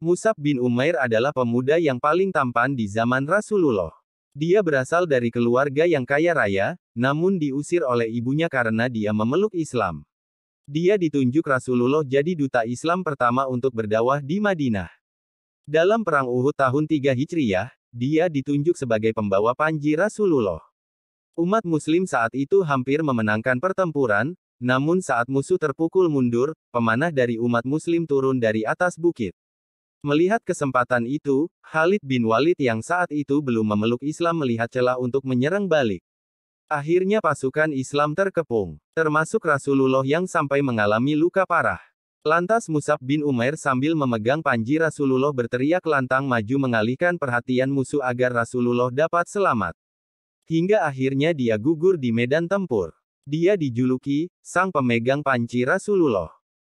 Musab bin Umair adalah pemuda yang paling tampan di zaman Rasulullah. Dia berasal dari keluarga yang kaya raya, namun diusir oleh ibunya karena dia memeluk Islam. Dia ditunjuk Rasulullah jadi duta Islam pertama untuk berdakwah di Madinah. Dalam Perang Uhud tahun 3 Hijriyah, dia ditunjuk sebagai pembawa panji Rasulullah. Umat Muslim saat itu hampir memenangkan pertempuran, namun saat musuh terpukul mundur, pemanah dari umat Muslim turun dari atas bukit. Melihat kesempatan itu, Khalid bin Walid yang saat itu belum memeluk Islam melihat celah untuk menyerang balik. Akhirnya pasukan Islam terkepung, termasuk Rasulullah yang sampai mengalami luka parah. Lantas Musab bin Umair sambil memegang panji Rasulullah berteriak lantang maju mengalihkan perhatian musuh agar Rasulullah dapat selamat. Hingga akhirnya dia gugur di medan tempur. Dia dijuluki, sang pemegang panci Rasulullah.